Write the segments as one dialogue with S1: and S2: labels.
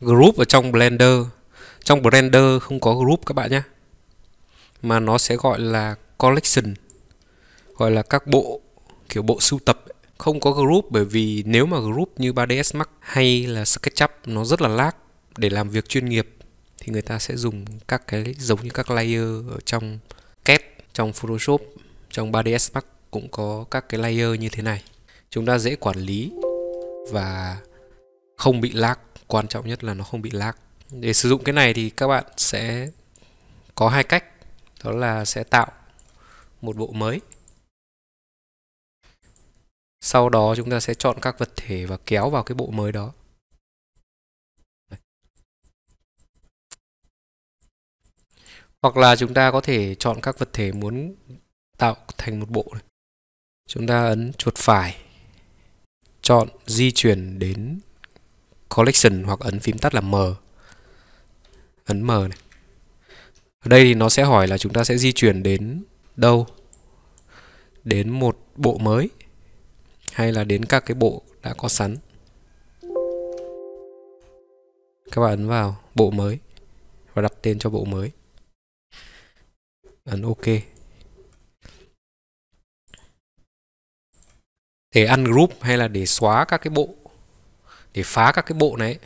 S1: group ở trong Blender trong Blender không có group các bạn nhé mà nó sẽ gọi là collection gọi là các bộ kiểu bộ sưu tập không có group bởi vì nếu mà group như 3ds Max hay là SketchUp nó rất là lag để làm việc chuyên nghiệp thì người ta sẽ dùng các cái giống như các layer ở trong kép, trong Photoshop trong 3ds Max cũng có các cái layer như thế này chúng ta dễ quản lý và không bị lag quan trọng nhất là nó không bị lag để sử dụng cái này thì các bạn sẽ có hai cách đó là sẽ tạo một bộ mới sau đó chúng ta sẽ chọn các vật thể và kéo vào cái bộ mới đó
S2: hoặc là chúng ta có
S1: thể chọn các vật thể muốn tạo thành một bộ chúng ta ấn chuột phải chọn di chuyển đến collection hoặc ấn phím tắt là M ấn M này ở đây thì nó sẽ hỏi là chúng ta sẽ di chuyển đến đâu đến một bộ mới hay là đến các cái bộ đã có sẵn các bạn ấn vào bộ mới và đặt tên cho bộ mới ấn ok để ăn group hay là để xóa các cái bộ để phá các cái bộ này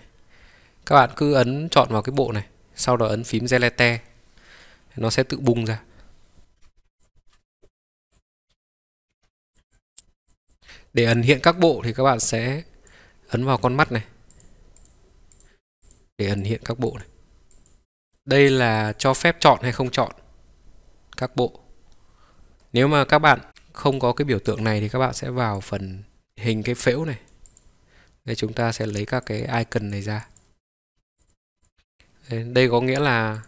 S1: các bạn cứ ấn chọn vào cái bộ này sau đó ấn phím gelete nó sẽ tự bung ra để ẩn hiện các bộ thì các bạn sẽ ấn vào con mắt này để ẩn hiện các bộ này đây là cho phép chọn hay không chọn các bộ nếu mà các bạn không có cái biểu tượng này thì các bạn sẽ vào phần hình cái phễu này đây chúng ta sẽ lấy các cái icon này ra đây, đây có nghĩa là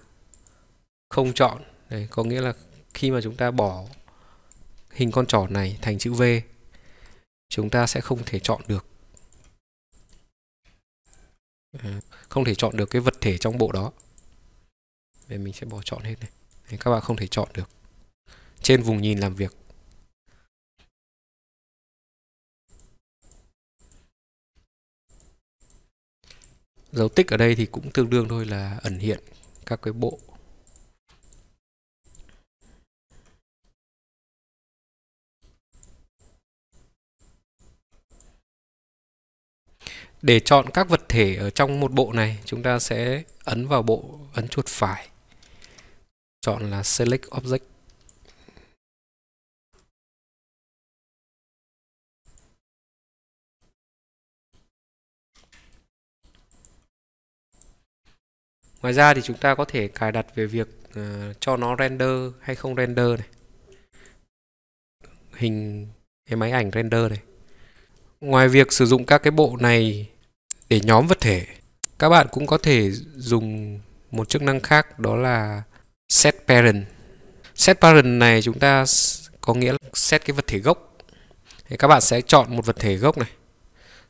S1: không chọn đây, có nghĩa là khi mà chúng ta bỏ hình con trỏ này thành chữ V chúng ta sẽ không thể chọn được ờ, không thể chọn được cái vật thể trong bộ đó Vậy mình sẽ bỏ chọn hết này Đấy, các bạn không thể chọn được trên vùng nhìn làm việc
S2: dấu tích ở đây thì cũng tương đương thôi là ẩn hiện các cái bộ
S1: Để chọn các vật thể ở trong một bộ này, chúng ta sẽ ấn vào bộ ấn chuột phải. Chọn là
S2: Select Object.
S1: Ngoài ra thì chúng ta có thể cài đặt về việc uh, cho nó render hay không render này. Hình cái máy ảnh render này. Ngoài việc sử dụng các cái bộ này để nhóm vật thể, các bạn cũng có thể dùng một chức năng khác đó là set parent. Set parent này chúng ta có nghĩa là set cái vật thể gốc. Thì các bạn sẽ chọn một vật thể gốc này.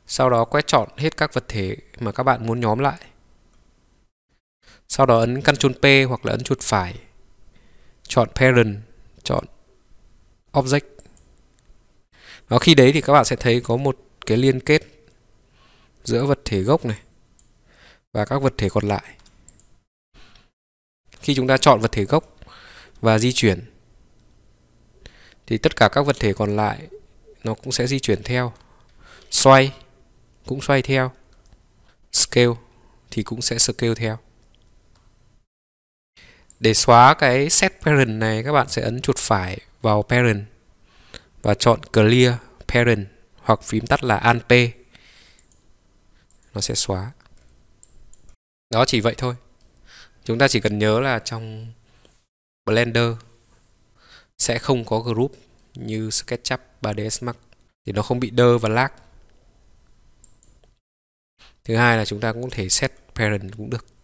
S1: Sau đó quét chọn hết các vật thể mà các bạn muốn nhóm lại. Sau đó ấn Ctrl P hoặc là ấn chuột phải. Chọn Parent, chọn Object. và khi đấy thì các bạn sẽ thấy có một cái liên kết giữa vật thể gốc này và các vật thể còn lại. Khi chúng ta chọn vật thể gốc và di chuyển thì tất cả các vật thể còn lại nó cũng sẽ di chuyển theo. Xoay cũng xoay theo. Scale thì cũng sẽ scale theo để xóa cái set parent này các bạn sẽ ấn chuột phải vào parent và chọn clear parent hoặc phím tắt là ALT p nó sẽ xóa đó chỉ vậy thôi chúng ta chỉ cần nhớ là trong Blender sẽ không có group như SketchUp 3ds Max thì nó không bị đơ và lag thứ hai là chúng ta cũng thể set parent cũng được